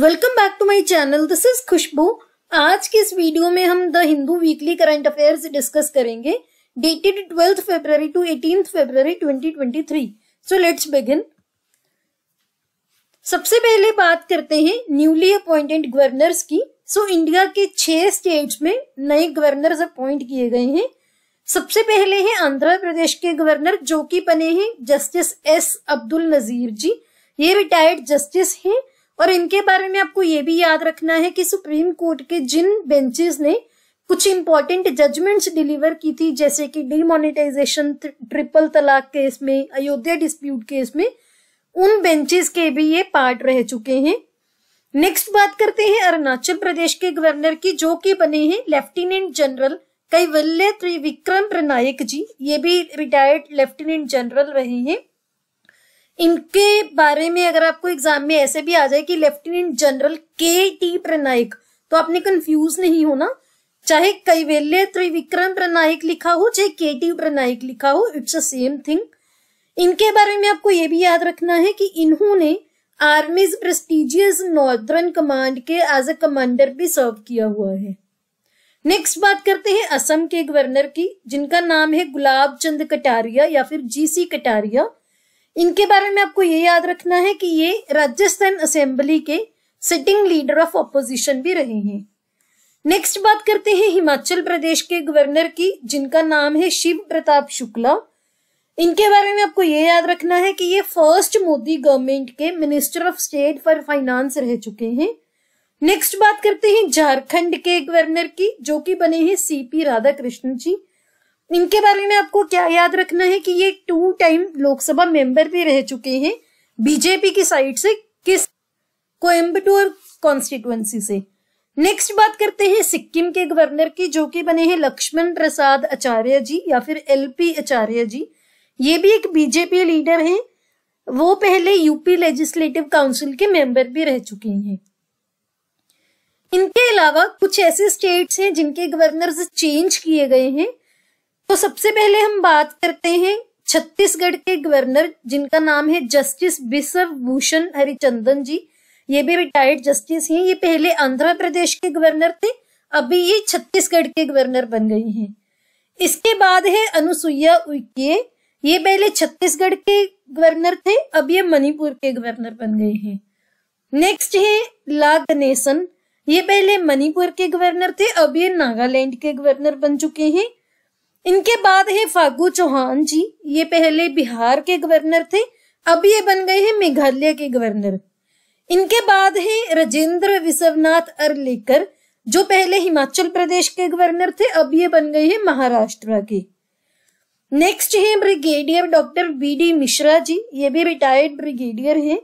Welcome back to my channel this is Khushboo आज के इस वीडियो में हम the Hindu weekly current affairs discuss करेंगे dated twelfth February to eighteen February 2023 so let's begin सबसे पहले बात करते हैं न्यूली अपॉइंटेड गवर्नर्स की सो so, इंडिया के छह स्टेट में नए गवर्नर्स अपॉइंट किए गए हैं सबसे पहले हैं आंध्र प्रदेश के गवर्नर जो कि बने हैं जस्टिस एस अब्दुल नजीर जी ये रिटायर्ड जस्टिस हैं और इनके बारे में आपको ये भी याद रखना है कि सुप्रीम कोर्ट के जिन बेंचेस ने कुछ इंपॉर्टेंट जजमेंट्स डिलीवर की थी जैसे कि डिमोनिटाइजेशन ट्रिपल तलाक केस में अयोध्या डिस्प्यूट केस में उन बेंचेस के भी ये पार्ट रह चुके हैं नेक्स्ट बात करते हैं अरुणाचल प्रदेश के गवर्नर की जो कि बने हैं लेफ्टिनेंट जनरल कैवल्य त्रिविक्रम प्रनायक जी ये भी रिटायर्ड लेफ्टिनेंट जनरल रहे हैं इनके बारे में अगर आपको एग्जाम में ऐसे भी आ जाए कि lieutenant general K T Parnaik तो आपने कंफ्यूज नहीं होना चाहे कैवेल्य त्रिविक्रम प्रनायक लिखा हो चाहे के टी प्रनायक लिखा हो इट्स अ सेम थिंग इनके बारे में आपको ये भी याद रखना है कि इन्होंने आर्मीज प्रेस्टिजियस नॉर्दर्न कमांड के एज ए कमांडर भी सर्व किया हुआ है नेक्स्ट बात करते हैं असम के गवर्नर की जिनका नाम है गुलाब चंद कटारिया या फिर जीसी कटारिया इनके बारे में आपको ये याद रखना है कि ये राजस्थान असेंबली के सिटिंग लीडर ऑफ अपोजिशन भी रहे हैं नेक्स्ट बात करते हैं हिमाचल प्रदेश के गवर्नर की जिनका नाम है शिव प्रताप शुक्ला इनके बारे में आपको ये याद रखना है कि ये फर्स्ट मोदी गवर्नमेंट के minister of state for finance रह चुके हैं नेक्स्ट बात करते हैं झारखंड के गवर्नर की जो कि बने हैं सीपी राधा कृष्ण जी इनके बारे में आपको क्या याद रखना है कि ये टू टाइम लोकसभा मेंबर भी रह चुके हैं बीजेपी की साइड से किस कोयम्बटूर कॉन्स्टिट्युएंसी से नेक्स्ट बात करते हैं सिक्किम के गवर्नर की जो कि बने हैं लक्ष्मण प्रसाद आचार्य जी या फिर एलपी आचार्य जी ये भी एक बीजेपी लीडर हैं वो पहले यूपी लेजिस्लेटिव काउंसिल के मेंबर भी रह चुके हैं इनके अलावा कुछ ऐसे स्टेट्स हैं जिनके गवर्नर चेंज किए गए हैं तो सबसे पहले हम बात करते हैं छत्तीसगढ़ के गवर्नर जिनका नाम है जस्टिस विश्वभूषण भूषण हरिचंदन जी ये भी रिटायर्ड जस्टिस हैं ये पहले आंध्र प्रदेश के गवर्नर थे अभी ये छत्तीसगढ़ के गवर्नर बन गए हैं इसके बाद है अनुसुईया उइके ये पहले छत्तीसगढ़ के गवर्नर थे अब ये मणिपुर के गवर्नर बन गए हैं नेक्स्ट है ला गणेशन ये पहले मणिपुर के गवर्नर थे अब ये नागालैंड के गवर्नर बन चुके हैं इनके बाद है फागू चौहान जी ये पहले बिहार के गवर्नर थे अब ये बन गए हैं मेघालय के गवर्नर इनके बाद है राजेंद्र विश्वनाथ अरलेकर जो पहले हिमाचल प्रदेश के गवर्नर थे अब ये बन गए हैं महाराष्ट्र के नेक्स्ट है brigadier doctor B D Mishra ji ये भी रिटायर्ड ब्रिगेडियर हैं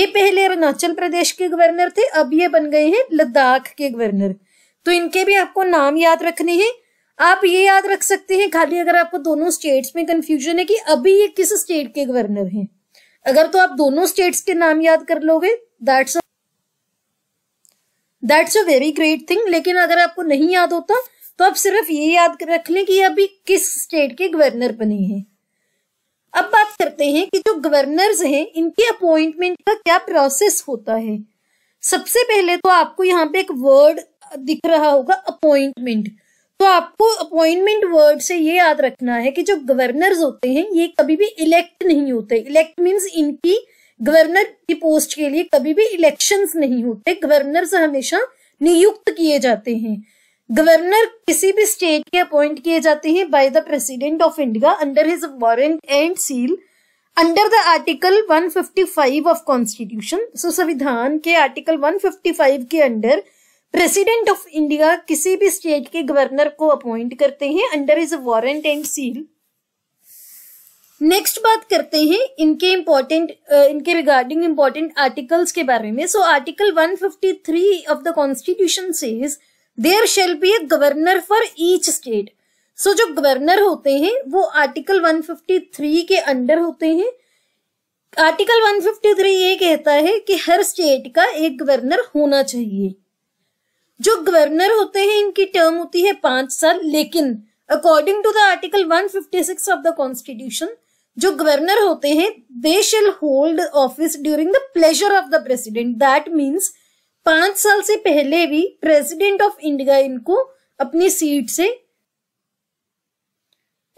ये पहले अरुणाचल प्रदेश के गवर्नर थे अब ये बन गए हैं लद्दाख के गवर्नर तो इनके भी आपको नाम याद रखने हैं आप ये याद रख सकते हैं खाली अगर आपको दोनों स्टेट्स में कंफ्यूजन है कि अभी ये किस स्टेट के गवर्नर हैं अगर तो आप दोनों स्टेट्स के नाम याद कर लोगे that's a that's a very great thing लेकिन अगर आपको नहीं याद होता तो आप सिर्फ ये याद रख लें कि अभी किस स्टेट के गवर्नर बने हैं अब बात करते हैं कि जो गवर्नर्स हैं इनके अपॉइंटमेंट का क्या प्रोसेस होता है सबसे पहले तो आपको यहाँ पे एक वर्ड दिख रहा होगा अपॉइंटमेंट तो आपको अपॉइंटमेंट वर्ड से ये याद रखना है कि जो गवर्नर्स होते हैं ये कभी भी इलेक्ट नहीं होते इलेक्ट मीन्स इनकी गवर्नर की पोस्ट के लिए कभी भी इलेक्शंस नहीं होते गवर्नर्स हमेशा नियुक्त किए जाते हैं गवर्नर किसी भी स्टेट के अपॉइंट किए जाते हैं by the president of India under his warrant and seal under the article 155 of constitution so संविधान के आर्टिकल 155 के अंडर प्रेसिडेंट ऑफ इंडिया किसी भी स्टेट के गवर्नर को अपॉइंट करते हैं under his warrant and seal next बात करते हैं इनके इम्पोर्टेंट इनके रिगार्डिंग इम्पोर्टेंट आर्टिकल्स के बारे में so article 153 of the constitution says there shall be a governor for each state so जो गवर्नर होते हैं वो आर्टिकल 153 के अंडर होते हैं आर्टिकल 153 ये कहता है कि हर स्टेट का एक गवर्नर होना चाहिए जो गवर्नर होते हैं इनकी टर्म होती है पांच साल लेकिन according to the article 156 of the constitution जो गवर्नर होते हैं they shall hold office during the pleasure of the president that means पांच साल से पहले भी प्रेसिडेंट ऑफ इंडिया इनको अपनी सीट से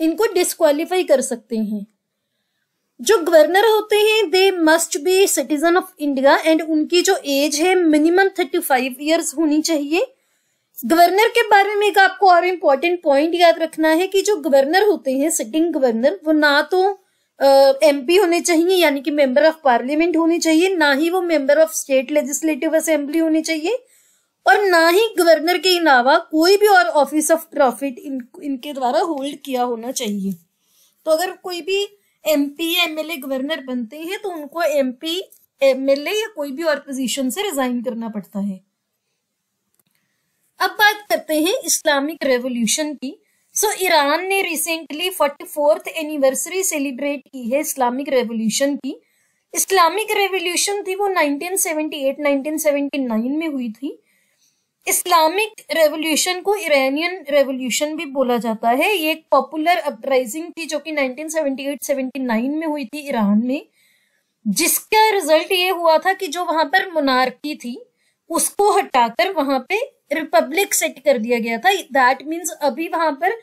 इनको डिस्कालीफाई कर सकते हैं जो गवर्नर होते हैं they must be citizen of India and उनकी जो एज है मिनिमम थर्टी फाइव ईयर्स होनी चाहिए गवर्नर के बारे में एक आपको और इम्पोर्टेंट पॉइंट याद रखना है कि जो गवर्नर होते हैं सिटिंग गवर्नर वो ना तो एम uh, होने चाहिए यानी कि मेंबर ऑफ पार्लियामेंट होने चाहिए ना ही वो member of state legislative assembly होनी चाहिए और ना ही गवर्नर के अलावा कोई भी और ऑफिस ऑफ प्रॉफिट इन इनके द्वारा होल्ड किया होना चाहिए तो अगर कोई भी एमपी एमएलए गवर्नर बनते हैं तो उनको एमपी एमएलए या कोई भी और पोजीशन से रिजाइन करना पड़ता है अब बात करते हैं इस्लामिक रेवोल्यूशन की सो so, ईरान ने recently forty fourth anniversary celebrate की है इस्लामिक रेवोल्यूशन की इस्लामिक रेवोल्यूशन थी वो 1978-1979 में हुई थी इस्लामिक रेवोल्यूशन को इरानियन रेवोल्यूशन भी बोला जाता है ये एक पॉपुलर अपराइजिंग थी जो कि 1978-79 में हुई थी ईरान में जिसका रिजल्ट ये हुआ था कि जो वहां पर मोनार्की थी उसको हटाकर वहां पे रिपब्लिक सेट कर दिया गया था दैट मीन्स अभी वहां पर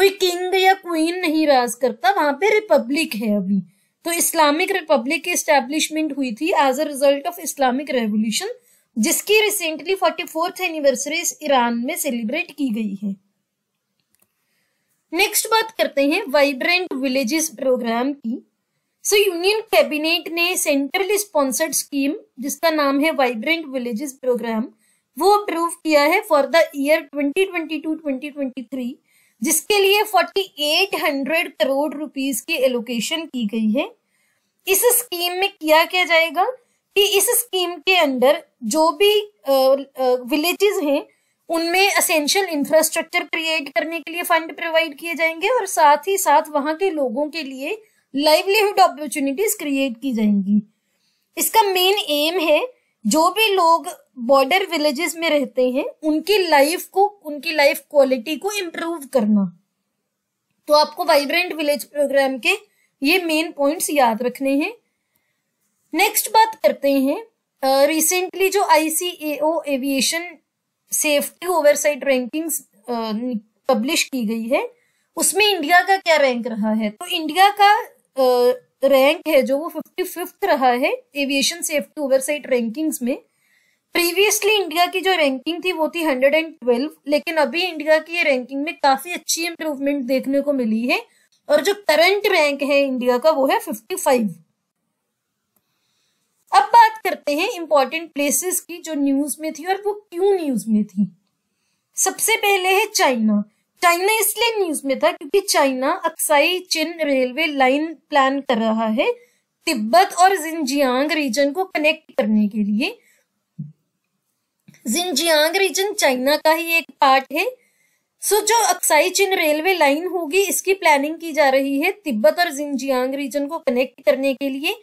कोई किंग या क्वीन नहीं राज करता वहां पे रिपब्लिक है अभी तो इस्लामिक रिपब्लिक की स्टैब्लिशमेंट हुई थी as a result of Islamic revolution जिसकी recently forty fourth anniversary Iran में सेलिब्रेट की गई है नेक्स्ट बात करते हैं वाइब्रेंट विलेजेस प्रोग्राम की सो यूनियन कैबिनेट ने सेंट्रल स्पॉन्सर्ड स्कीम जिसका नाम है वाइब्रेंट विलेजेस प्रोग्राम वो अप्रूव किया है फॉर द ईयर 2022-2023 जिसके लिए 4800 करोड़ रुपीस की एलोकेशन की गई है इस स्कीम में किया क्या जाएगा कि इस स्कीम के अंदर जो भी विलेजेस हैं उनमें असेंशियल इंफ्रास्ट्रक्चर क्रिएट करने के लिए फंड प्रोवाइड किए जाएंगे और साथ ही साथ वहां के लोगों के लिए लाइवलीहुड अपॉर्चुनिटीज क्रिएट की जाएंगी इसका मेन एम है जो भी लोग बॉर्डर विलेजेस में रहते हैं उनकी लाइफ को उनकी लाइफ क्वालिटी को इम्प्रूव करना तो आपको वाइब्रेंट विलेज प्रोग्राम के ये मेन पॉइंट्स याद रखने हैं नेक्स्ट बात करते हैं रिसेंटली uh, जो ICAO aviation safety oversight rankings publish की गई है उसमें इंडिया का क्या रैंक रहा है तो इंडिया का रैंक है जो वो फिफ्टी फिफ्थ रहा है एविएशन सेफ्टी ओवरसाइट रैंकिंग्स में प्रीवियसली इंडिया की जो रैंकिंग थी वो थी 112 लेकिन अभी इंडिया की ये रैंकिंग में काफी अच्छी इम्प्रूवमेंट देखने को मिली है और जो करंट रैंक है इंडिया का वो है 55 अब बात करते हैं इंपॉर्टेंट प्लेसेस की जो न्यूज में थी और वो क्यों न्यूज में थी सबसे पहले है चाइना चाइना इसलिए न्यूज में था क्योंकि China Aksai Chin railway line plan कर रहा है तिब्बत और जिंजियांग रीजन को कनेक्ट करने के लिए जिंजियांग रीजन चाइना का ही एक पार्ट है सो जो अक्साई चिन रेलवे लाइन होगी इसकी प्लानिंग की जा रही है तिब्बत और जिंजियांग रीजन को कनेक्ट करने के लिए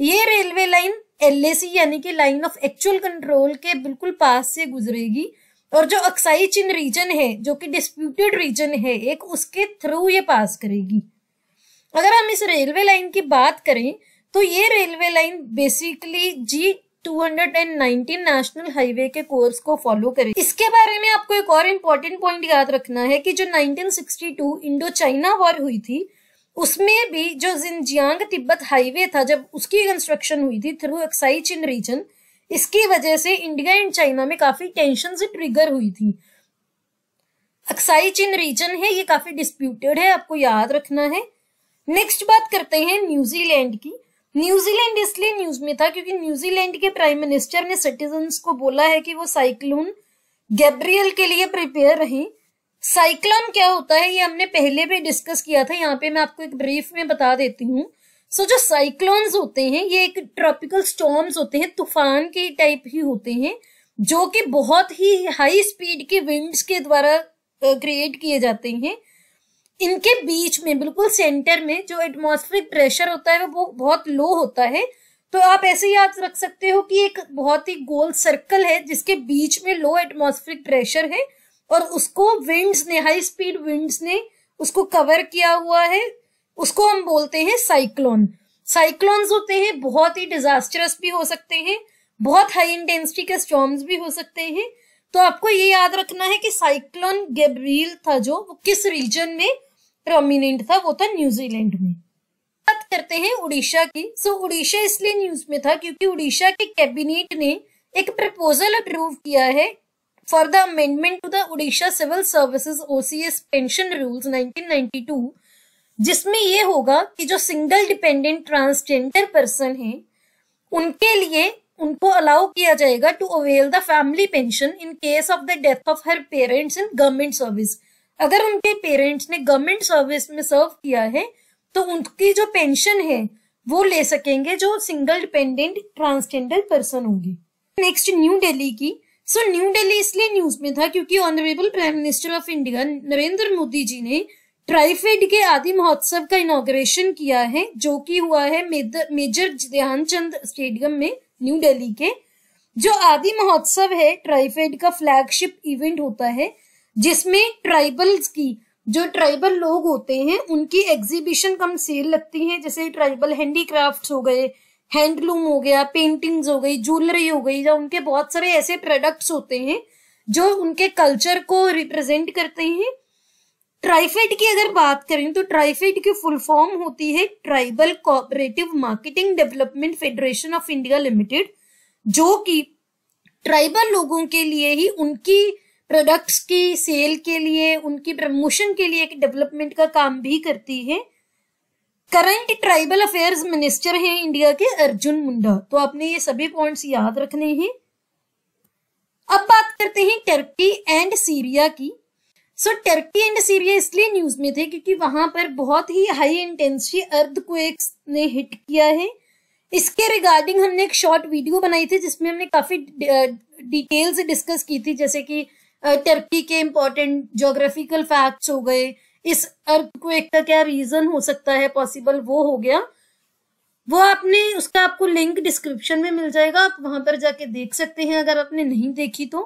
ये रेलवे लाइन एल यानी कि लाइन ऑफ एक्चुअल कंट्रोल के बिल्कुल पास से गुजरेगी और जो अक्साई चिन रीजन है जो कि डिस्प्यूटेड रीजन है एक उसके थ्रू ये पास करेगी अगर हम इस रेलवे लाइन की बात करें तो ये railway line basically G 219 national highway के कोर्स को फॉलो करे इसके बारे में आपको एक और इम्पोर्टेंट पॉइंट याद रखना है कि जो 1962 इंडो चाइना वॉर हुई थी उसमें भी जो जिनजियांग तिब्बत हाईवे था जब उसकी कंस्ट्रक्शन हुई थी थ्रू एक्साई चिन रीजन इसकी वजह से इंडिया एंड चाइना में काफी टेंशन ट्रिगर हुई थी अक्साई चिन रीजन है ये काफी डिस्प्यूटेड है आपको याद रखना है नेक्स्ट बात करते हैं न्यूजीलैंड की न्यूजीलैंड इसलिए न्यूज में था क्योंकि न्यूजीलैंड के प्राइम मिनिस्टर ने सिटीजन को बोला है कि वो साइक्लोन गैब्रियल के लिए प्रिपेयर रहें साइक्लोन क्या होता है ये हमने पहले भी डिस्कस किया था यहाँ पे मैं आपको एक ब्रीफ में बता देती हूँ सो so, जो साइक्लोन्स होते हैं ये एक ट्रॉपिकल स्टॉर्म्स होते हैं तूफान के टाइप ही होते हैं जो कि बहुत ही हाई स्पीड के विंड्स के द्वारा क्रिएट किए जाते हैं इनके बीच में बिल्कुल सेंटर में जो एटमॉस्फेरिक प्रेशर होता है वो बहुत लो होता है तो आप ऐसे याद रख सकते हो कि एक बहुत ही गोल सर्कल है जिसके बीच में लो एटमॉस्फेरिक प्रेशर है और उसको विंड्स ने हाई स्पीड विंड्स ने उसको कवर किया हुआ है उसको हम बोलते हैं साइक्लोन साइक्लोन्स होते हैं बहुत ही डिजास्टरस भी हो सकते हैं बहुत हाई इंटेंसिटी के स्टॉर्म्स भी हो सकते हैं तो आपको ये याद रखना है कि साइक्लोन गैब्रियल था जो वो किस रीजन में प्रोमिनेंट था वो था न्यूजीलैंड में बात करते हैं उड़ीसा की सो उड़ीसा इसलिए न्यूज में था क्योंकि उड़ीसा के कैबिनेट ने एक प्रपोजल अप्रूव किया है for the amendment to the Odisha Civil Services OCS pension rules 1992 जिसमें ये होगा कि जो सिंगल डिपेंडेंट ट्रांसजेंडर पर्सन हैं उनके लिए उनको अलाउ किया जाएगा to avail the family pension in case of the death of her parents in government service अगर उनके पेरेंट्स ने गवर्नमेंट सर्विस में सर्व किया है तो उनकी जो पेंशन है वो ले सकेंगे जो सिंगल डिपेंडेंट ट्रांसजेंडर पर्सन होंगे नेक्स्ट न्यू दिल्ली की सो न्यू दिल्ली इसलिए न्यूज में था क्योंकि honourable prime minister of India Narendra Modi ji ने ट्राइफेड के आदि महोत्सव का इनोग्रेशन किया है जो कि हुआ है मेजर ध्यानचंद स्टेडियम में न्यू दिल्ली के जो आदि महोत्सव है ट्राइफेड का फ्लैगशिप इवेंट होता है जिसमें ट्राइबल्स की जो ट्राइबल लोग होते हैं उनकी एग्जीबिशन कम सेल लगती है जैसे ट्राइबल हैंडीक्राफ्ट्स हो गए हैंडलूम हो गया पेंटिंग्स हो गई ज्वेलरी हो गई या उनके बहुत सारे ऐसे प्रोडक्ट्स होते हैं जो उनके कल्चर को रिप्रेजेंट करते हैं ट्राइफेड की अगर बात करें तो ट्राइफेड की फुल फॉर्म होती है tribal cooperative marketing development federation of India limited जो कि ट्राइबल लोगों के लिए ही उनकी प्रोडक्ट्स की सेल के लिए उनकी प्रमोशन के लिए एक डेवलपमेंट का काम भी करती है करंट ट्राइबल अफेयर्स मिनिस्टर हैं इंडिया के अर्जुन मुंडा तो आपने ये सभी पॉइंट्स याद रखने हैं अब बात करते हैं टर्की एंड सीरिया की so so, Turkey and Syria इसलिए न्यूज में थे क्योंकि वहां पर बहुत ही हाई इंटेंसिटी अर्थ को ने हिट किया है इसके रिगार्डिंग हमने एक शॉर्ट वीडियो बनाई थी जिसमें हमने काफी डिटेल्स डिस्कस की थी जैसे कि टर्की के इम्पोर्टेंट जोग्राफिकल फैक्ट्स हो गए इस एक का क्या रीजन हो सकता है पॉसिबल वो हो गया वो आपने उसका आपको लिंक डिस्क्रिप्शन में मिल जाएगा आप वहां पर जाके देख सकते हैं अगर आपने नहीं देखी तो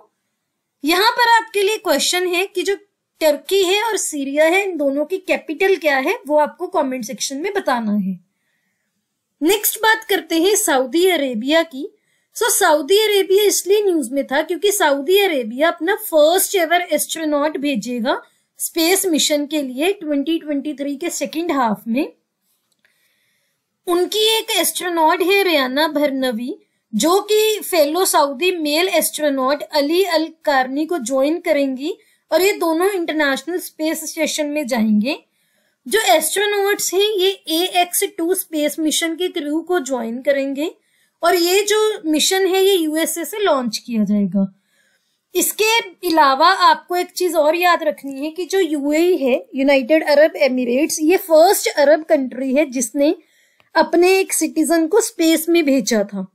यहाँ पर आपके लिए क्वेश्चन है कि जो टर्की है और सीरिया है इन दोनों की कैपिटल क्या है वो आपको कमेंट सेक्शन में बताना है नेक्स्ट बात करते हैं सऊदी अरेबिया की सो so, सऊदी अरेबिया इसलिए न्यूज में था क्योंकि सऊदी अरेबिया अपना फर्स्ट एवर एस्ट्रोनॉट भेजेगा स्पेस मिशन के लिए 2023 के सेकेंड हाफ में उनकी एक एस्ट्रोनॉट है रियाना भरनवी जो कि fellow Saudi male astronaut Ali al Qarni को ज्वाइन करेंगी और ये दोनों इंटरनेशनल स्पेस स्टेशन में जाएंगे जो एस्ट्रोनॉट्स हैं ये A X two space mission के क्रू को ज्वाइन करेंगे और ये जो मिशन है ये यूएसए से लॉन्च किया जाएगा इसके अलावा आपको एक चीज और याद रखनी है कि जो यूएई e है यूनाइटेड अरब एमिरेट्स ये फर्स्ट अरब कंट्री है जिसने अपने एक सिटीजन को स्पेस में भेजा था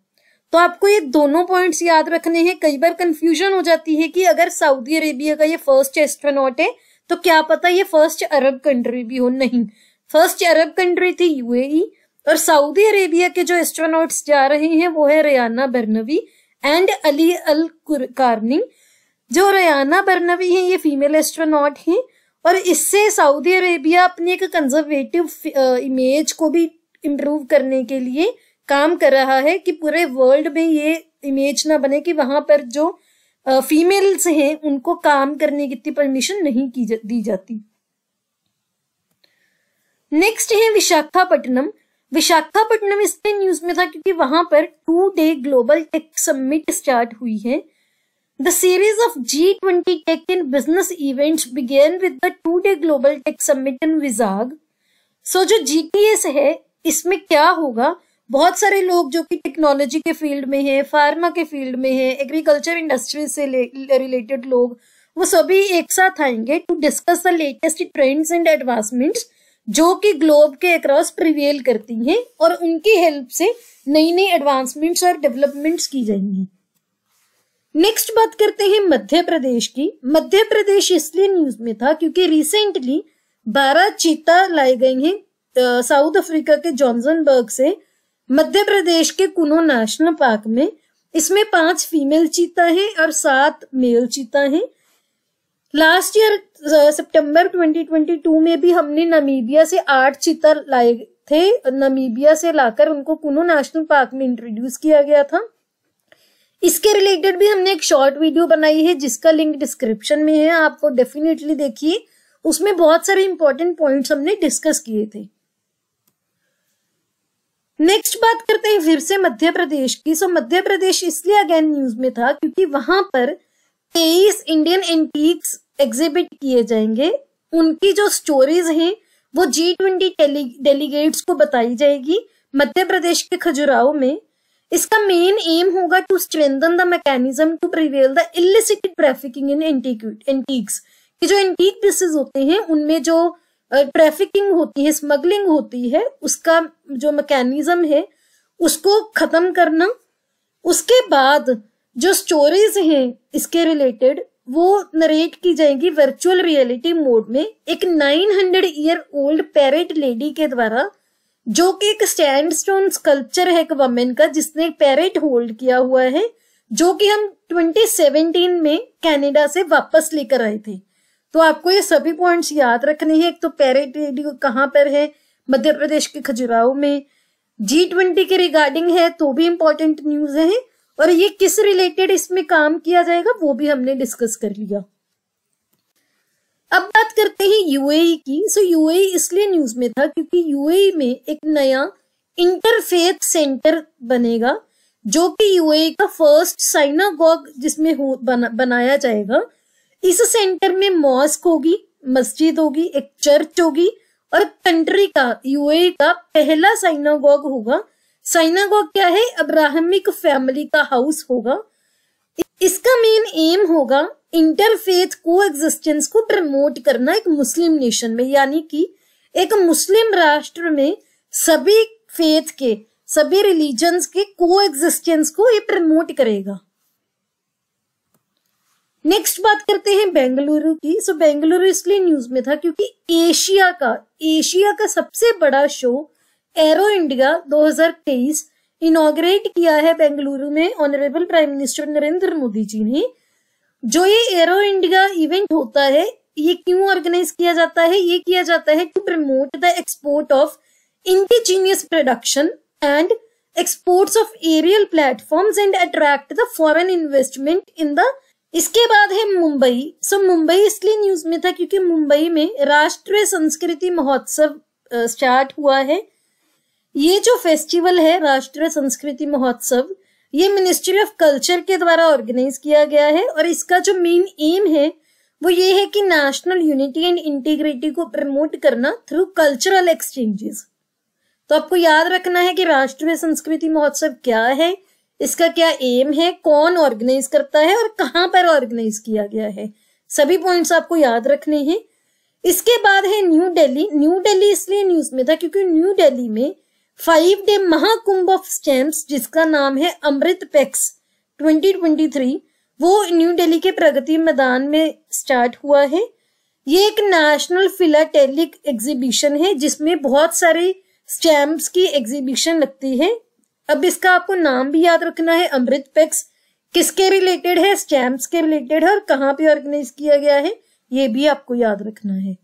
तो आपको ये दोनों पॉइंट्स याद रखने हैं कई बार कंफ्यूजन हो जाती है कि अगर सऊदी अरेबिया का ये फर्स्ट एस्ट्रोनॉट है तो क्या पता ये फर्स्ट अरब कंट्री भी हो नहीं फर्स्ट अरब कंट्री थी यूएई e और सऊदी अरेबिया के जो एस्ट्रोनॉट्स जा रहे हैं वो है Rayyanah Barnawi and Ali al Qarni जो रयाना बरनवी हैं ये फीमेल एस्ट्रोनॉट हैं और इससे सऊदी अरेबिया अपनी एक कंजर्वेटिव इमेज को भी इम्प्रूव करने के लिए काम कर रहा है कि पूरे वर्ल्ड में ये इमेज ना बने कि वहां पर जो फीमेल्स हैं उनको काम करने की इतनी परमिशन नहीं की जा, दी जाती नेक्स्ट है विशाखापट्टनम विशाखापट्टनम इसलिए न्यूज में था क्योंकि वहां पर today global tech summit start हुई है The series of G20 tech and business events began with the two-day global tech summit in Vizag so so, जो जीटीएस है इसमें क्या होगा बहुत सारे लोग जो कि टेक्नोलॉजी के फील्ड में है फार्मा के फील्ड में है एग्रीकल्चर इंडस्ट्री से रिलेटेड लोग वो सभी एक साथ आएंगे to discuss the latest trends and advancements जो कि ग्लोब के अक्रॉस प्रिवेल करती हैं और उनकी हेल्प से नई नई एडवांसमेंट्स और डेवलपमेंट्स की जाएंगी नेक्स्ट बात करते हैं मध्य प्रदेश की मध्य प्रदेश इसलिए न्यूज में था क्योंकि रिसेंटली बारह चीता लाए गए हैं साउथ अफ्रीका के जॉनसनबर्ग से मध्य प्रदेश के कुनो नेशनल पार्क में इसमें पांच फीमेल चीता है और सात मेल चीता है लास्ट ईयर सितंबर 2022 में भी हमने नमीबिया से आठ चीता लाए थे नमीबिया से लाकर उनको कुनो नेशनल पार्क में इंट्रोड्यूस किया गया था इसके रिलेटेड भी हमने एक शॉर्ट वीडियो बनाई है जिसका लिंक डिस्क्रिप्शन में है आप वो डेफिनेटली देखिए उसमें बहुत सारे इंपॉर्टेंट पॉइंट्स हमने डिस्कस किए थे नेक्स्ट बात करते हैं फिर से मध्य प्रदेश की सो मध्य प्रदेश इसलिए अगेन न्यूज में था क्योंकि वहां पर तेईस इंडियन एंटीक्स एग्जिबिट किए जाएंगे उनकी जो स्टोरीज हैं वो जी ट्वेंटी डेलीगेट्स को बताई जाएगी मध्य प्रदेश के खजुराहो में इसका मेन एम होगा to strengthen the mechanism to prevail the illicit trafficking in antiques कि जो एंटीक पीसेस होते हैं उनमें जो ट्रैफिकिंग होती है स्मगलिंग होती है उसका जो मैकेनिज्म है उसको खत्म करना उसके बाद जो स्टोरीज हैं इसके रिलेटेड वो नरेट की जाएगी वर्चुअल रियलिटी मोड में एक 900 ईयर ओल्ड पैरेट लेडी के द्वारा जो कि एक स्टैंड स्टोन स्कल्पचर है एक वमेन का जिसने पैरेट होल्ड किया हुआ है जो कि हम 2017 में कनाडा से वापस लेकर आए थे तो आपको ये सभी पॉइंट्स याद रखने हैं एक तो पैरेट रेडियो कहाँ पर है मध्य प्रदेश के खजुराहो में जी ट्वेंटी के रिगार्डिंग है तो भी इम्पोर्टेंट न्यूज है और ये किस रिलेटेड इसमें काम किया जाएगा वो भी हमने डिस्कस कर लिया अब बात करते हैं यूएई e की सो यूएई e इसलिए न्यूज में था क्योंकि यूएई e में एक नया इंटरफेथ सेंटर बनेगा जो कि यूएई का फर्स्ट साइनागॉग जिसमें हो बना, बनाया जाएगा इस सेंटर में मॉस्क होगी मस्जिद होगी एक चर्च होगी और कंट्री का यूएई का पहला साइनागॉग होगा साइनागॉग क्या है अब्राहमिक फैमिली का हाउस होगा इसका मेन एम होगा इंटरफेथ को एग्जिस्टेंस को प्रमोट करना एक मुस्लिम नेशन में यानी कि एक मुस्लिम राष्ट्र में सभी फेथ के सभी रिलीजन्स के को एग्जिस्टेंस को ये प्रमोट करेगा नेक्स्ट बात करते हैं बेंगलुरु की सो बेंगलुरु इसलिए न्यूज में था क्योंकि एशिया का एशिया का सबसे बड़ा शो एरो इंडिया 2023 इनोग्रेट किया है बेंगलुरु में honourable prime minister Narendra Modi ji ने जो ये एरो इंडिया इवेंट होता है ये क्यों ऑर्गेनाइज किया जाता है ये किया जाता है to promote the export of indigenous production and export of aerial platform and attract the foreign investment in the इसके बाद है मुंबई सो so, मुंबई इसलिए न्यूज में था क्योंकि मुंबई में राष्ट्रीय संस्कृति महोत्सव स्टार्ट हुआ है ये जो फेस्टिवल है राष्ट्रीय संस्कृति महोत्सव ये मिनिस्ट्री ऑफ कल्चर के द्वारा ऑर्गेनाइज किया गया है और इसका जो मेन एम है वो ये है कि नेशनल यूनिटी एंड इंटीग्रिटी को प्रमोट करना थ्रू कल्चरल एक्सचेंजेस तो आपको याद रखना है कि राष्ट्रीय संस्कृति महोत्सव क्या है इसका क्या एम है कौन ऑर्गेनाइज करता है और कहाँ पर ऑर्गेनाइज किया गया है सभी पॉइंट्स आपको याद रखने हैं इसके बाद है न्यू दिल्ली न्यू दिल्ली इसलिए न्यूज में था क्योंकि न्यू दिल्ली में five day Mahakumbh of stamps जिसका नाम है अमृत पेक्स 2023 वो न्यू दिल्ली के प्रगति मैदान में स्टार्ट हुआ है ये एक नेशनल फिलाटेलिक एग्जीबिशन है जिसमें बहुत सारे स्टैम्प्स की एग्जीबिशन लगती है अब इसका आपको नाम भी याद रखना है अमृत पेक्स किसके रिलेटेड है स्टैम्प्स के रिलेटेड है और कहाँ पे ऑर्गेनाइज किया गया है ये भी आपको याद रखना है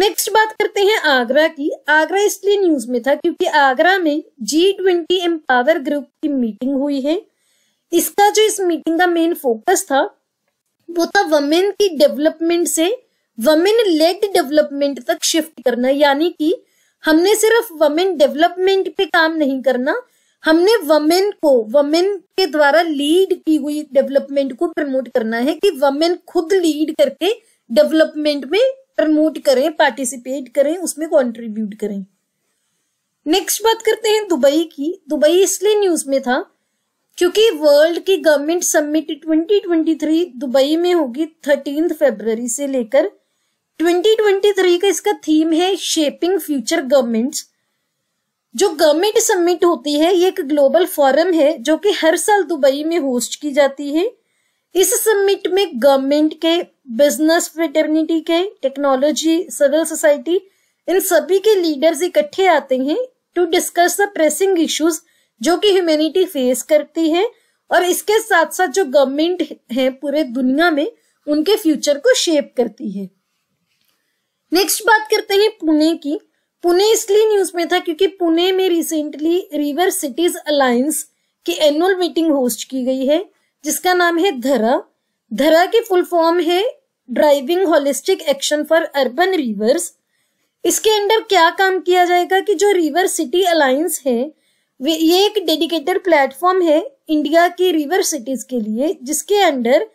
नेक्स्ट बात करते हैं आगरा की आगरा इसलिए न्यूज में था क्योंकि आगरा में जी ट्वेंटी एम्पावर ग्रुप की मीटिंग हुई है इसका जो इस मीटिंग का मेन फोकस था वो था वमेन की डेवलपमेंट से वमेन लेड डेवलपमेंट तक शिफ्ट करना यानी कि हमने सिर्फ वमेन डेवलपमेंट पे काम नहीं करना हमने वमेन को वमेन के द्वारा लीड की हुई डेवलपमेंट को प्रमोट करना है कि वमेन खुद लीड करके डेवलपमेंट में प्रमोट करें पार्टिसिपेट करें उसमें कंट्रीब्यूट करें नेक्स्ट बात करते हैं दुबई की दुबई इसलिए न्यूज में था क्योंकि वर्ल्ड की गवर्नमेंट समिट 2023 दुबई में होगी थर्टीन फेबररी से लेकर 2023 का इसका थीम है शेपिंग फ्यूचर गवर्नमेंट्स जो गवर्नमेंट समिट होती है ये एक ग्लोबल फोरम है जो कि हर साल दुबई में होस्ट की जाती है इस समिट में गवर्नमेंट के बिजनेस फ्रेटर्निटी के टेक्नोलॉजी सिविल सोसाइटी इन सभी के लीडर्स इकट्ठे आते हैं to discuss the pressing issues जो कि ह्यूमैनिटी फेस करती है और इसके साथ साथ जो गवर्नमेंट है पूरे दुनिया में उनके फ्यूचर को शेप करती है नेक्स्ट बात करते हैं पुणे की पुणे इसलिए न्यूज में था क्योंकि पुणे में रिसेंटली रिवर सिटीज अलायंस की एनुअल मीटिंग होस्ट की गई है जिसका नाम है धरा धरा की फुल फॉर्म है driving holistic action for urban rivers इसके अंडर क्या काम किया जाएगा कि जो रिवर सिटी अलायंस है ये एक डेडिकेटेड प्लेटफॉर्म है इंडिया की रिवर सिटीज के लिए जिसके अंडर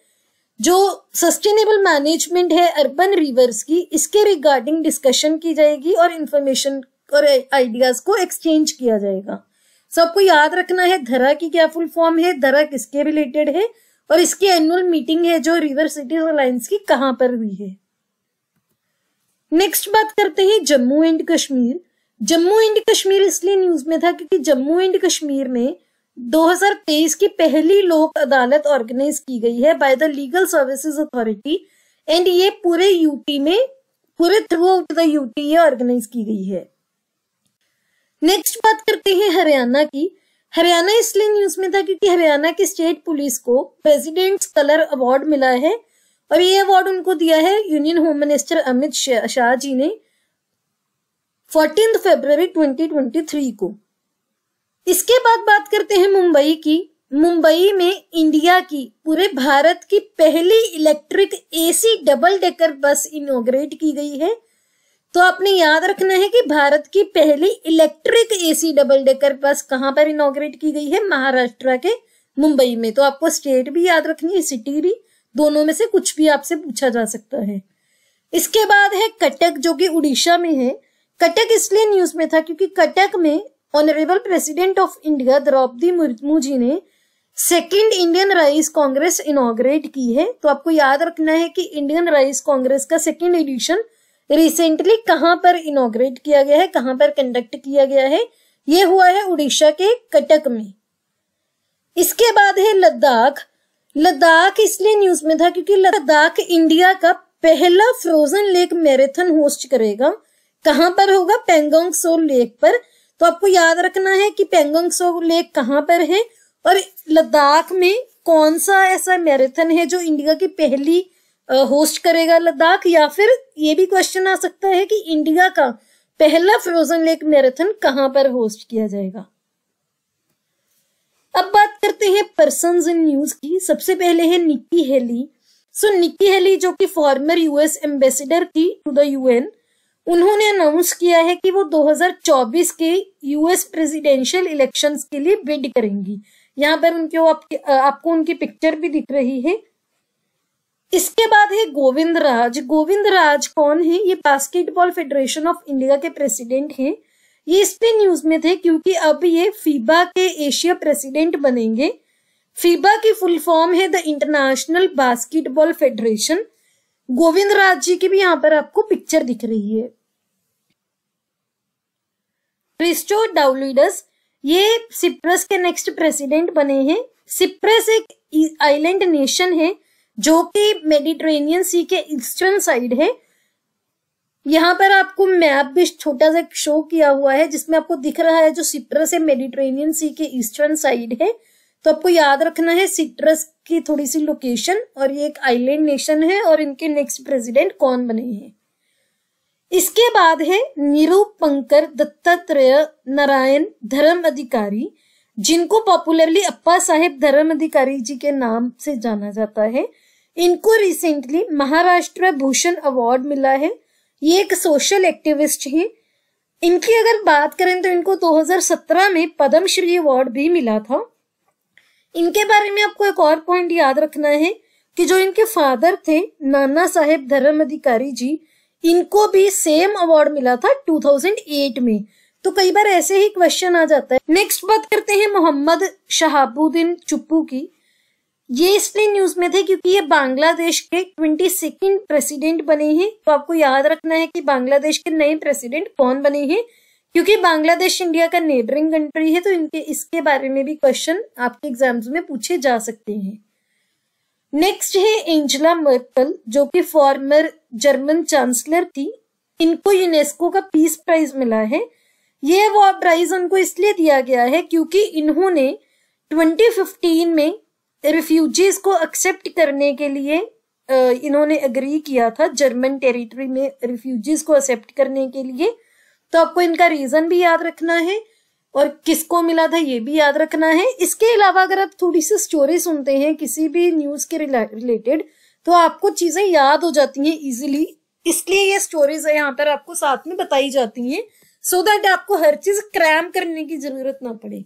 जो सस्टेनेबल मैनेजमेंट है अर्बन रिवर्स की इसके रिगार्डिंग डिस्कशन की जाएगी और इंफॉर्मेशन और आइडियाज को एक्सचेंज किया जाएगा सबको याद रखना है धरा की क्या फुल फॉर्म है धरा किसके रिलेटेड है और इसकी एनुअल मीटिंग है जो रिवर सिटीज अलायंस की कहां पर हुई है नेक्स्ट बात करते हैं जम्मू एंड कश्मीर जम्मू एंड कश्मीर इसलिए न्यूज में था क्योंकि जम्मू एंड कश्मीर में 2023 की पहली लोक अदालत ऑर्गेनाइज की गई है by the legal services authority and ये पूरे यूटी में पूरे थ्रू आउट द यूटी ये ऑर्गेनाइज की गई है नेक्स्ट बात करते हैं हरियाणा की हरियाणा इसलिए न्यूज में था क्योंकि हरियाणा की स्टेट पुलिस को प्रेसिडेंट्स कलर अवार्ड मिला है और ये अवार्ड उनको दिया है union home minister Amit Shah ji ने फोर्टीन ट्वेंटी 2023 को इसके बाद बात करते हैं मुंबई की मुंबई में इंडिया की पूरे भारत की पहली electric AC double decker bus इनोग्रेट की गई है तो आपने याद रखना है कि भारत की पहली electric AC double decker bus कहाँ पर इनोग्रेट की गई है महाराष्ट्र के मुंबई में तो आपको स्टेट भी याद रखनी है सिटी भी दोनों में से कुछ भी आपसे पूछा जा सकता है इसके बाद है कटक जो कि उड़ीसा में है कटक इसलिए न्यूज में था क्योंकि कटक में honourable president of India Droupadi Murmu ji ने second Indian rice congress inaugurate की है तो आपको याद रखना है कि इंडियन राइस कांग्रेस का सेकेंड एडिशन रिसेंटली कहां पर इनोग्रेट किया गया है कहां पर कंडक्ट किया गया है ये हुआ है उड़ीसा के कटक में इसके बाद है लद्दाख लद्दाख इसलिए न्यूज में था क्योंकि लद्दाख इंडिया का पहला फ्रोजन लेक मैराथन होस्ट करेगा कहाँ पर होगा पेंगोंग सो लेक पर तो आपको याद रखना है कि पेंगोंग सो लेक कहां पर है और लद्दाख में कौन सा ऐसा मैराथन है जो इंडिया की पहली होस्ट करेगा लद्दाख या फिर ये भी क्वेश्चन आ सकता है कि इंडिया का पहला फ्रोजन लेक मैराथन कहाँ पर होस्ट किया जाएगा अब बात करते हैं पर्सन इन न्यूज की सबसे पहले है Nikki Haley so so, Nikki Haley जो कि फॉर्मर यूएस एम्बेसिडर थी टू द यूएन उन्होंने अनाउंस किया है कि वो 2024 के यूएस प्रेसिडेंशियल इलेक्शंस के लिए बिड करेंगी यहाँ पर उनके आपके आपको उनकी पिक्चर भी दिख रही है इसके बाद है गोविंद राज गोविंद राज कौन है ये बास्केटबॉल फेडरेशन ऑफ इंडिया के प्रेसिडेंट हैं ये इसलिए न्यूज में थे क्योंकि अब ये फीबा के एशिया प्रेसिडेंट बनेंगे फीबा की फुल फॉर्म है the international basketball federation Govind Raj ji की भी यहाँ पर आपको पिक्चर दिख रही है क्रिस्टो डाउलिडस ये सिप्रस के नेक्स्ट प्रेसिडेंट बने हैं सिप्रस एक आइलैंड नेशन है जो कि मेडिटेरेनियन सी के ईस्टर्न साइड है यहाँ पर आपको मैप भी छोटा सा शो किया हुआ है जिसमें आपको दिख रहा है जो सिट्रस है मेडिटेरेनियन सी के ईस्टर्न साइड है तो आपको याद रखना है सिट्रस की थोड़ी सी लोकेशन और ये एक आइलैंड नेशन है और इनके नेक्स्ट प्रेसिडेंट कौन बने हैं इसके बाद है निरुपंकर दत्तात्रेय नारायण धर्म अधिकारी जिनको पॉपुलरली अप्पा साहेब धर्म अधिकारी जी के नाम से जाना जाता है इनको रिसेंटली महाराष्ट्र भूषण अवार्ड मिला है ये एक सोशल एक्टिविस्ट है इनकी अगर बात करें तो इनको 2017 में पद्मश्री अवार्ड भी मिला था इनके बारे में आपको एक और पॉइंट याद रखना है कि जो इनके फादर थे नाना साहेब धर्म अधिकारी जी इनको भी सेम अवार्ड मिला था 2008 में तो कई बार ऐसे ही क्वेश्चन आ जाता है नेक्स्ट बात करते हैं मोहम्मद शहाबुद्दीन चुप्पू की ये इसलिए न्यूज में थे क्योंकि ये बांग्लादेश के ट्वेंटी सेकेंड प्रेसिडेंट बने हैं तो आपको याद रखना है कि बांग्लादेश के नए प्रेसिडेंट कौन बने हैं क्योंकि बांग्लादेश इंडिया का नेबरिंग कंट्री है तो इनके इसके बारे में भी क्वेश्चन आपके एग्जाम्स में पूछे जा सकते हैं नेक्स्ट है एंजला मर्कल जो कि फॉर्मर जर्मन चांसलर थी इनको यूनेस्को का पीस प्राइज मिला है ये अवार्ड प्राइज उनको इसलिए दिया गया है क्योंकि इन्होंने 2015 में रिफ्यूजीज को एक्सेप्ट करने के लिए इन्होंने अग्री किया था जर्मन टेरिटरी में रिफ्यूजीज को एक्सेप्ट करने के लिए तो आपको इनका रीजन भी याद रखना है और किसको मिला था ये भी याद रखना है इसके अलावा अगर आप थोड़ी सी स्टोरी सुनते हैं किसी भी न्यूज के रिलेटेड तो आपको चीजें याद हो जाती हैं इजीली इसलिए ये स्टोरीज है यहाँ पर आपको साथ में बताई जाती हैं सो so दैट आपको हर चीज क्रैम करने की जरूरत ना पड़े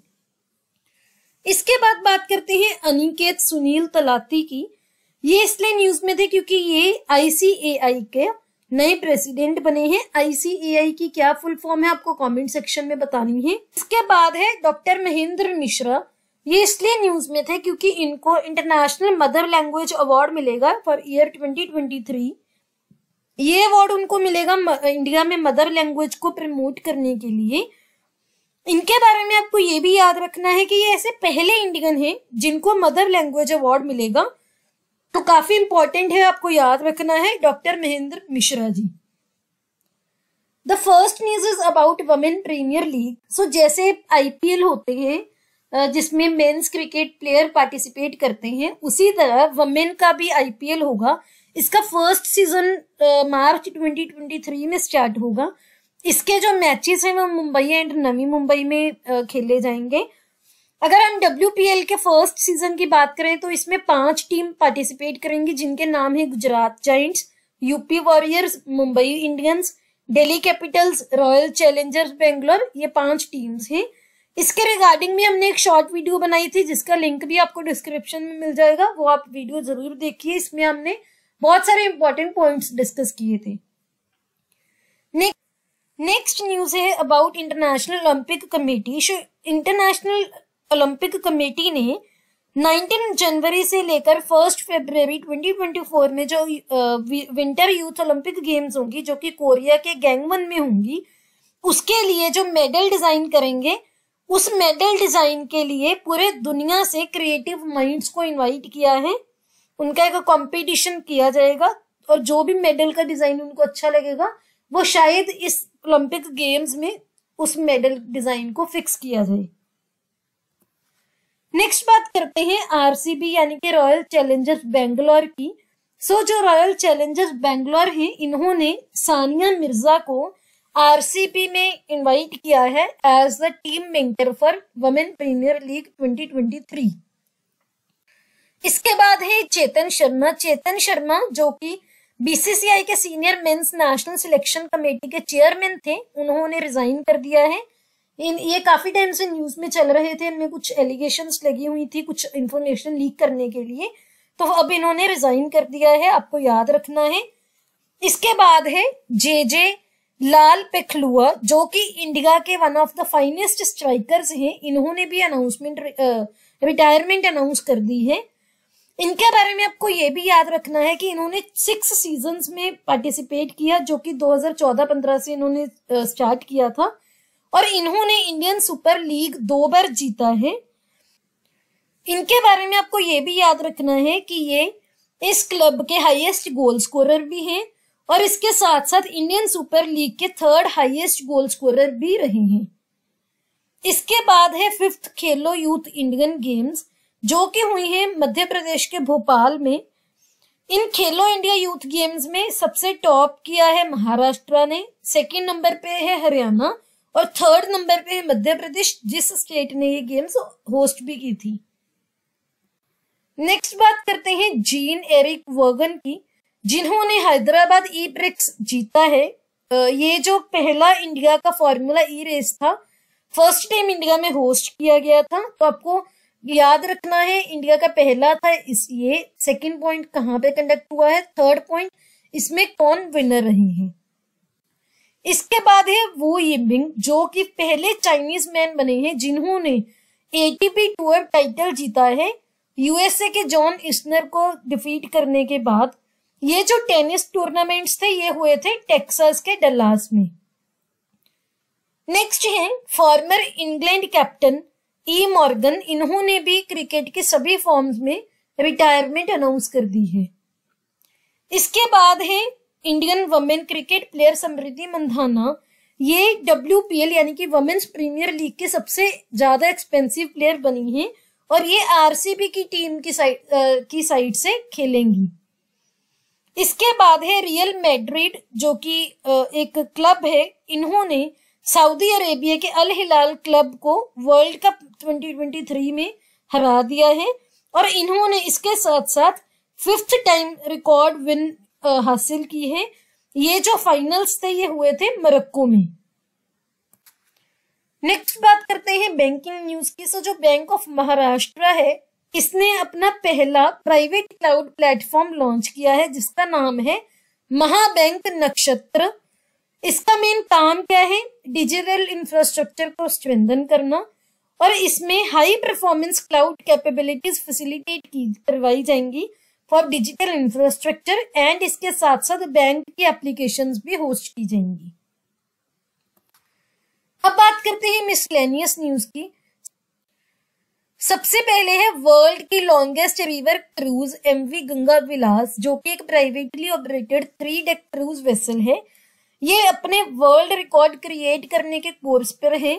इसके बाद बात करते हैं अनिकेत सुनील तलाती की ये इसलिए न्यूज में थे क्योंकि ये आईसीएआई के नए प्रेसिडेंट बने हैं आईसीएआई की क्या फुल फॉर्म है आपको कमेंट सेक्शन में बतानी है इसके बाद है डॉक्टर महेंद्र मिश्रा ये इसलिए न्यूज में थे क्योंकि इनको इंटरनेशनल मदर लैंग्वेज अवार्ड मिलेगा फॉर ईयर 2023 ये अवार्ड उनको मिलेगा इंडिया में मदर लैंग्वेज को प्रमोट करने के लिए इनके बारे में आपको ये भी याद रखना है कि ये ऐसे पहले इंडियन हैं जिनको मदर लैंग्वेज अवार्ड मिलेगा तो काफी इंपॉर्टेंट है आपको याद रखना है doctor Mahendra Mishra ji the first news is about women premier league so जैसे आईपीएल होते हैं जिसमें मेन्स क्रिकेट प्लेयर पार्टिसिपेट करते हैं उसी तरह वमेन का भी आईपीएल होगा इसका फर्स्ट सीजन मार्च 2023 में स्टार्ट होगा इसके जो मैचेस हैं वो मुंबई एंड नवी मुंबई में खेले जाएंगे अगर हम डब्ल्यू के फर्स्ट सीजन की बात करें तो इसमें पांच टीम पार्टिसिपेट करेंगी जिनके नाम है Gujarat giants UP warriors Mumbai Indians Delhi capitals royal challengers Bangalore ये पांच टीम्स हैं इसके रिगार्डिंग भी हमने एक शॉर्ट वीडियो बनाई थी जिसका लिंक भी आपको डिस्क्रिप्शन में मिल जाएगा वो आप वीडियो जरूर देखिए इसमें हमने बहुत सारे इंपॉर्टेंट पॉइंट्स डिस्कस किए थे नेक्स्ट न्यूज है about international Olympic committee international Olympic committee ने 19 जनवरी से लेकर 1 फरवरी 2024 में जो विंटर यूथ ओलंपिक गेम्स होंगी जो कि कोरिया के गैंगवन में होंगी उसके लिए जो मेडल डिजाइन करेंगे उस मेडल डिजाइन के लिए पूरे दुनिया से क्रिएटिव माइंड्स को इनवाइट किया है उनका एक कंपटीशन किया जाएगा और जो भी मेडल का डिजाइन उनको अच्छा लगेगा वो शायद इस ओलंपिक गेम्स में उस मेडल डिजाइन को फिक्स किया जाए नेक्स्ट बात करते हैं आरसीबी यानी कि रॉयल चैलेंजर्स बेंगलोर की सो जो रॉयल चैलेंजर्स बेंगलोर हैं इन्होंने सानिया मिर्जा को आरसीबी में इनवाइट किया है as the team mentor for women premier league 2023 इसके बाद है चेतन शर्मा चेतन शर्मा जो कि बीसीसीआई के senior men's national selection committee के चेयरमैन थे उन्होंने रिजाइन कर दिया है इन ये काफी टाइम से न्यूज में चल रहे थे इनमें कुछ एलिगेशन लगी हुई थी कुछ इन्फॉर्मेशन लीक करने के लिए तो अब इन्होंने रिजाइन कर दिया है आपको याद रखना है इसके बाद है जे जे लाल पेखलुआ जो कि इंडिया के one of the finest strikers हैं इन्होंने भी अनाउंसमेंट रिटायरमेंट अनाउंस कर दी है इनके बारे में आपको ये भी याद रखना है कि इन्होंने सिक्स सीजन में पार्टिसिपेट किया जो कि 2014-15 से इन्होंने स्टार्ट किया था और इन्होंने इंडियन सुपर लीग दो बार जीता है इनके बारे में आपको ये भी याद रखना है कि ये इस क्लब के हाईएस्ट गोल स्कोरर भी हैं और इसके साथ साथ इंडियन सुपर लीग के थर्ड हाईएस्ट गोल स्कोरर भी रहे हैं इसके बाद है फिफ्थ खेलो यूथ इंडियन गेम्स जो कि हुई है मध्य प्रदेश के भोपाल में इन खेलो इंडिया यूथ गेम्स में सबसे टॉप किया है महाराष्ट्र ने सेकंड नंबर पे है हरियाणा और थर्ड नंबर पे है मध्य प्रदेश जिस स्टेट ने ये गेम्स होस्ट भी की थी नेक्स्ट बात करते हैं जीन एरिक वर्गन की जिन्होंने हैदराबाद ई ब्रिक्स जीता है ये जो पहला इंडिया का फॉर्मूला ई रेस था फर्स्ट टाइम इंडिया में होस्ट किया गया था तो आपको याद रखना है इंडिया का पहला था इस ये सेकंड पॉइंट कहाँ पे कंडक्ट हुआ है थर्ड पॉइंट इसमें कौन विनर रहे हैं इसके बाद है वो यिंबिंग जो कि पहले चाइनीज मैन बने हैं जिन्होंने एटीपी टूर टाइटल जीता है यूएसए के जॉन इस्नर को डिफीट करने के बाद ये जो टेनिस टूर्नामेंट्स थे ये हुए थे टेक्सास के डलास में नेक्स्ट है फॉर्मर इंग्लैंड कैप्टन टी मॉर्गन इन्होंने भी क्रिकेट के सभी फॉर्म्स में रिटायरमेंट अनाउंस कर दी है इसके बाद है Indian women cricket player Smriti Mandhana ये डब्ल्यू यानी कि वुमेन्स प्रीमियर लीग के सबसे ज्यादा एक्सपेंसिव प्लेयर बनी है और ये आरसीबी की टीम की साइड की साइड से खेलेंगी इसके बाद है रियल मैड्रिड जो कि एक क्लब है इन्होंने सऊदी अरेबिया के अल हिलाल क्लब को वर्ल्ड कप 2023 में हरा दिया है और इन्होंने इसके साथ साथ फिफ्थ टाइम रिकॉर्ड विन हासिल की है ये जो फाइनल्स थे ये हुए थे मरक्को में नेक्स्ट बात करते हैं बैंकिंग न्यूज की सो जो बैंक ऑफ महाराष्ट्र है इसने अपना पहला प्राइवेट क्लाउड प्लेटफॉर्म लॉन्च किया है जिसका नाम है महाबैंक नक्षत्र इसका मेन काम क्या है डिजिटल इंफ्रास्ट्रक्चर को स्ट्रेंथन करना और इसमें high performance cloud capabilities facilitate की करवाई जाएंगी फॉर डिजिटल इंफ्रास्ट्रक्चर एंड इसके साथ साथ बैंक की एप्लीकेशन भी होस्ट की जाएंगी अब बात करते हैं मिसलेनियस न्यूज की सबसे पहले है वर्ल्ड की longest river cruise MV Ganga Vilas जो कि एक privately operated three deck cruise vessel है ये अपने वर्ल्ड रिकॉर्ड क्रिएट करने के कोर्स पर है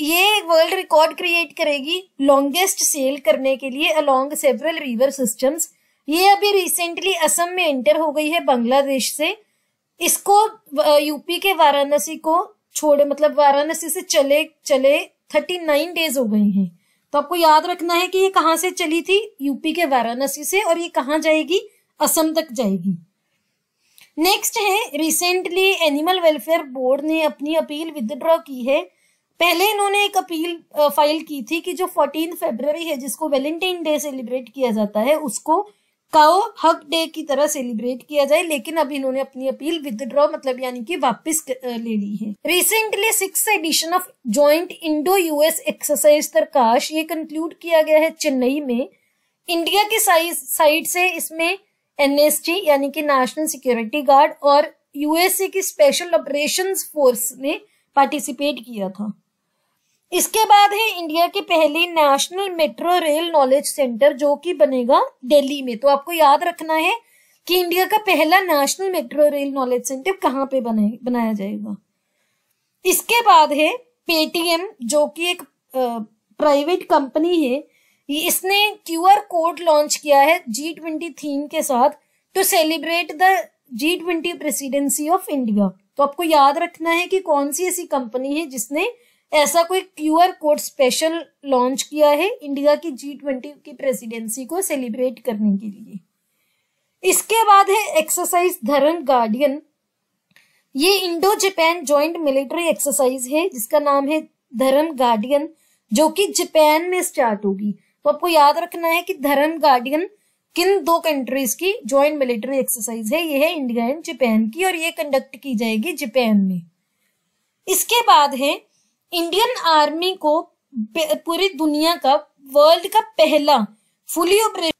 ये वर्ल्ड रिकॉर्ड क्रिएट करेगी लॉन्गेस्ट सेल करने के लिए अलोंग सेवरल रिवर सिस्टम्स ये अभी रिसेंटली असम में एंटर हो गई है बांग्लादेश से इसको यूपी के वाराणसी को छोड़े मतलब वाराणसी से चले चले थर्टी नाइन डेज हो गए हैं तो आपको याद रखना है कि ये कहाँ से चली थी यूपी के वाराणसी से और ये कहाँ जाएगी असम तक जाएगी नेक्स्ट है रिसेंटली एनिमल वेलफेयर बोर्ड ने अपनी अपील विदड्रॉ की है पहले इन्होंने एक अपील फाइल की थी कि जो फोर्टीन फेब्रवरी है जिसको वेलेंटाइन डे सेलिब्रेट किया जाता है उसको काओ हक डे की तरह सेलिब्रेट किया जाए लेकिन अब इन्होंने अपनी अपील विदड्रॉ मतलब यानी कि वापस ले ली है recently six edition of joint Indo US exercise Tarkash ये कंक्लूड किया गया है चेन्नई में इंडिया की साइड से इसमें एनएसजी यानी कि नेशनल सिक्योरिटी गार्ड और यूएसए की स्पेशल ऑपरेशंस फोर्स ने पार्टिसिपेट किया था इसके बाद है इंडिया की पहली national metro rail knowledge centre जो कि बनेगा दिल्ली में तो आपको याद रखना है कि इंडिया का पहला national metro rail knowledge centre कहाँ पे बने बनाया जाएगा इसके बाद है पेटीएम जो कि एक प्राइवेट कंपनी है इसने क्यू आर कोड लॉन्च किया है जी ट्वेंटी थीम के साथ to celebrate the G twenty presidency of India तो आपको याद रखना है कि कौन सी ऐसी कंपनी है जिसने ऐसा कोई Q R code special launch किया है इंडिया की जी ट्वेंटी की प्रेसिडेंसी को सेलिब्रेट करने के लिए इसके बाद है एक्सरसाइज धरन गार्डियन ये Indo Japan joint military exercise है जिसका नाम है धरन गार्डियन जो कि जापान में स्टार्ट होगी तो आपको याद रखना है कि धर्म गार्डियन किन दो कंट्रीज की ज्वाइंट मिलिट्री एक्सरसाइज है ये है इंडिया एंड जापान की और ये कंडक्ट की जाएगी जापान में इसके बाद है इंडियन आर्मी को पूरी दुनिया का वर्ल्ड का पहला fully operation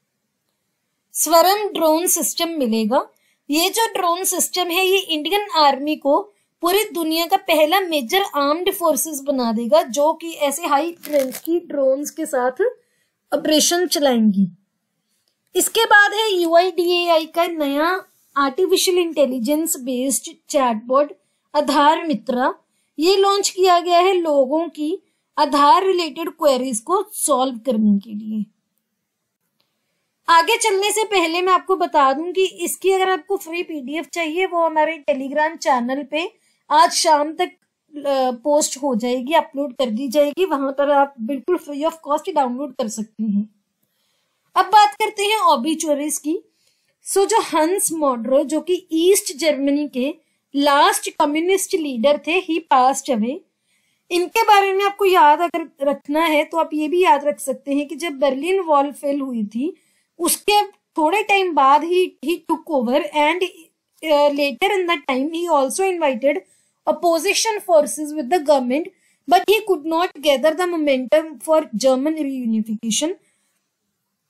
swarm drone system मिलेगा ये जो ड्रोन सिस्टम है ये इंडियन आर्मी को पूरी दुनिया का पहला मेजर आर्म्ड फोर्सेस बना देगा जो कि ऐसे हाई रेंज की ड्रोन्स के साथ ऑपरेशन चलाएंगी इसके बाद है यू का नया artificial intelligence based chatbot Aadhaar Mitra ये लॉन्च किया गया है लोगों की आधार रिलेटेड क्वेरीज को सॉल्व करने के लिए आगे चलने से पहले मैं आपको बता दूं कि इसकी अगर आपको फ्री पीडीएफ चाहिए वो हमारे टेलीग्राम चैनल पे आज शाम तक पोस्ट हो जाएगी अपलोड कर दी जाएगी वहां पर आप बिल्कुल फ्री ऑफ कॉस्ट डाउनलोड कर सकते हैं अब बात करते हैं ऑबिचुअरीज की सो जो हंस मॉड्रो जो कि ईस्ट जर्मनी के लास्ट कम्युनिस्ट लीडर थे ही पास्ट अवे इनके बारे में आपको याद अगर रखना है तो आप ये भी याद रख सकते हैं कि जब बर्लिन वॉल फेल हुई थी उसके थोड़े टाइम बाद ही he took over and later in the time he also invited opposition forces with the government, but he could not gather the momentum for German reunification.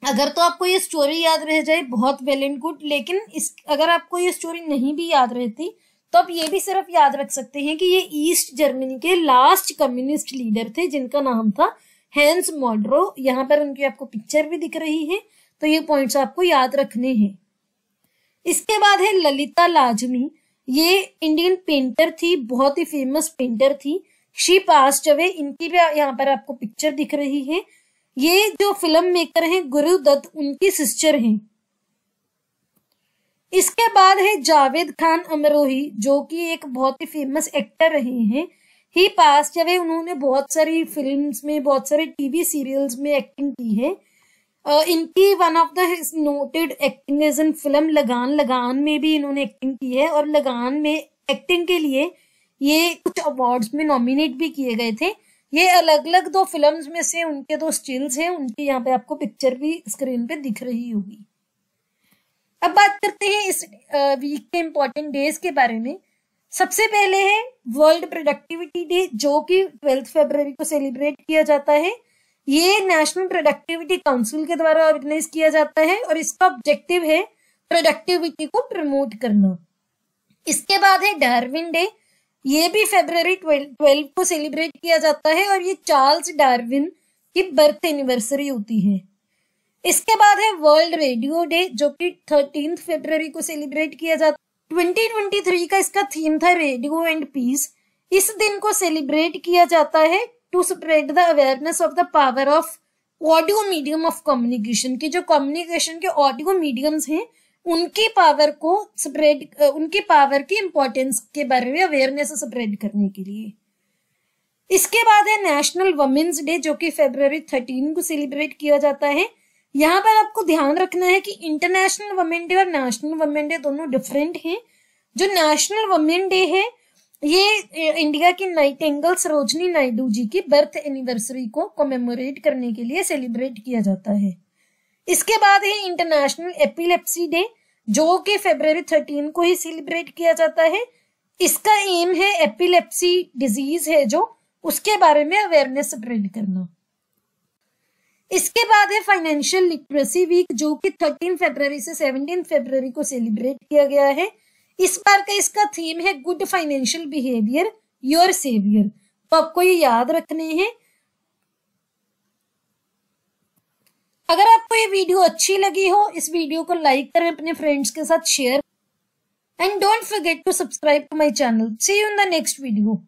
अगर तो आपको ये स्टोरी याद रह जाए बहुत वेल एंड गुड लेकिन इस अगर आपको ये स्टोरी नहीं भी याद रहती तो आप ये भी सिर्फ याद रख सकते हैं कि ये ईस्ट जर्मनी के लास्ट कम्युनिस्ट लीडर थे जिनका नाम था हैंस मॉड्रो यहाँ पर उनकी आपको पिक्चर भी दिख रही है तो ये पॉइंट्स आपको याद रखने हैं इसके बाद है ललिता लाजमी ये इंडियन पेंटर थी बहुत ही फेमस पेंटर थी शी पास चवे इनकी भी यहाँ पर आपको पिक्चर दिख रही है ये जो फिल्म मेकर हैं गुरु दत्त उनकी सिस्टर हैं इसके बाद है जावेद खान अमरोही जो कि एक बहुत ही फेमस एक्टर रहे हैं ही पास चवे उन्होंने बहुत सारी फिल्म्स में बहुत सारे टीवी सीरियल्स में एक्टिंग की है इनकी one of the noted acting in film Lagaan Lagaan में भी इन्होंने एक्टिंग की है और लगान में एक्टिंग के लिए ये कुछ अवार्ड्स में नॉमिनेट भी किए गए थे ये अलग अलग दो फिल्म्स में से उनके दो स्टिल्स हैं उनकी यहाँ पे आपको पिक्चर भी स्क्रीन पे दिख रही होगी अब बात करते हैं इस वीक के इम्पोर्टेंट डेज के बारे में सबसे पहले है वर्ल्ड प्रोडक्टिविटी डे जो कि ट्वेल्थ फेबर को सेलिब्रेट किया जाता है ये नेशनल प्रोडक्टिविटी काउंसिल के द्वारा ऑर्गेनाइज किया जाता है और इसका ऑब्जेक्टिव है प्रोडक्टिविटी को प्रमोट करना इसके बाद है डार्विन डे ये भी फेब्रवरी ट्वेल्व को सेलिब्रेट किया जाता है और ये चार्ल्स डार्विन की बर्थ एनिवर्सरी होती है इसके बाद है वर्ल्ड रेडियो डे जो कि थर्टीन फेब्रवरी को सेलिब्रेट किया जाता 2023 का इसका थीम था रेडियो एंड पीस इस दिन को सेलिब्रेट किया जाता है to spread the awareness of the power of audio medium of communication की जो कम्युनिकेशन के ऑडियो मीडियम्स हैं उनकी पावर को स्प्रेड उनकी पावर की इम्पोर्टेंस के बारे में अवेयरनेस स्प्रेड करने के लिए इसके बाद है नेशनल वुमेन्स डे जो कि फेब्रवरी थर्टीन को सेलिब्रेट किया जाता है यहाँ पर आपको ध्यान रखना है कि इंटरनेशनल वुमेन डे और नेशनल वुमेन डे दोनों डिफरेंट हैं जो नेशनल वुमेन डे है ये इंडिया की एंगल सरोजनी नायडू जी की बर्थ एनिवर्सरी को कमेमोरेट करने के लिए सेलिब्रेट किया जाता है इसके बाद है इंटरनेशनल एपिलेप्सी डे जो कि फेब्रवरी थर्टीन को ही सेलिब्रेट किया जाता है इसका एम है एपिलेप्सी डिजीज है जो उसके बारे में अवेयरनेस स्प्रेड करना इसके बाद है फाइनेंशियल लिटरेसी वीक जो कि 13 फरवरी से 17 फरवरी को सेलिब्रेट किया गया है इस बार का इसका थीम है good financial behaviour your saviour तो आपको ये याद रखने हैं अगर आपको ये वीडियो अच्छी लगी हो इस वीडियो को लाइक करें अपने फ्रेंड्स के साथ share and don't forget to subscribe to my channel see you in the next video